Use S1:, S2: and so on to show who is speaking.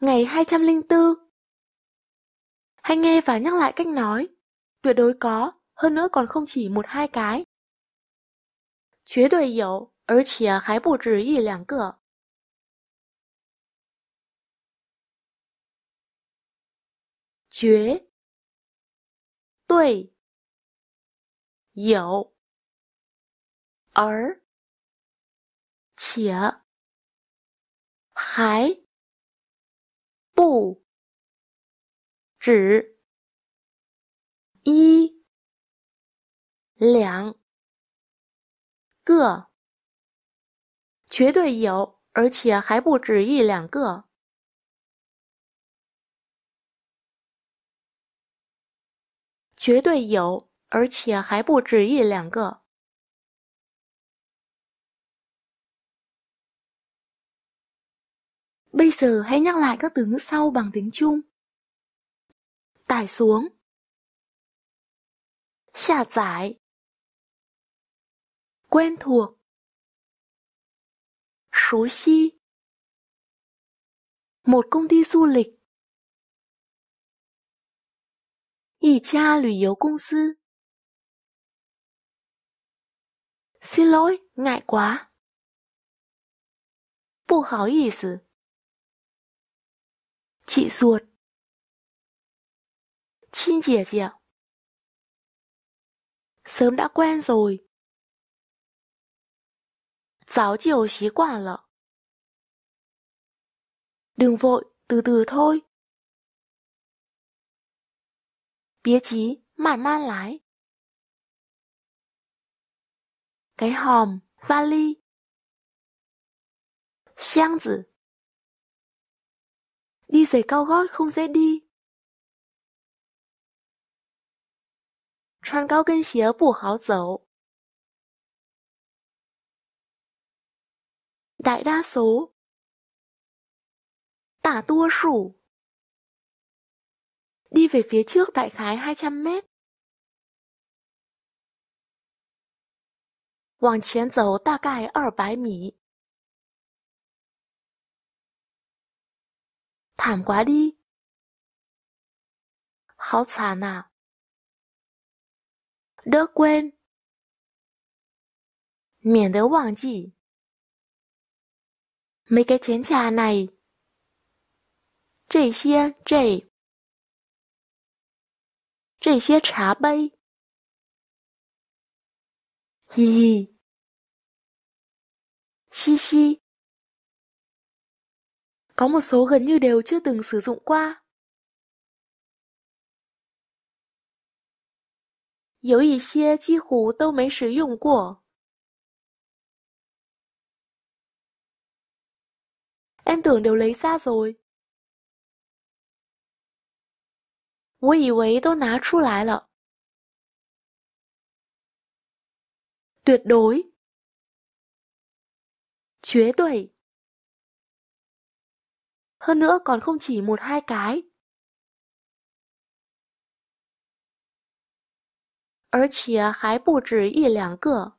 S1: ngày hai trăm linh 204 Hãy nghe và nhắc lại cách nói Tuyệt đối có, hơn nữa còn không chỉ một hai cái 绝对有，而且还不止一两个。绝对有，而且还不止一两个，绝对有，而且还不止一两个。绝对有，而且还不止一两个。Bây giờ hãy nhắc lại các từ ngữ sau bằng tiếng Trung. Tải xuống. Xả giải. Quen thuộc. Số xi. Một công ty du lịch. Ý cha lùi yếu công sư. Xin lỗi, ngại quá. Bù hảo ý 思。Chị ruột Chim à chị ạ, Sớm đã quen rồi Giáo chiều xí quả lọ Đừng vội, từ từ thôi Bía chí, mạn man lái Cái hòm, vali Xiang 子 Đi giày cao gót không dễ đi 穿高跟鞋不好走 Đại đa số 大多数 Đi về phía trước đại khái 200 mét 往前走大概200米 thảm quá đi. Khó chán à? Đỡ quên. Miễn đỡ quảng chỉ. Mấy cái chén trà này. Trì xia trì. Trì xia trà bây. Hi hi. Xi xi. Có một số gần như đều chưa từng sử dụng qua. Yếu ý xie chi hú tâu mấy sử dụng của. Em tưởng đều lấy ra rồi. Tuyệt đối, 绝对。hơn nữa còn không chỉ một hai cái, cái 而且还不止一两个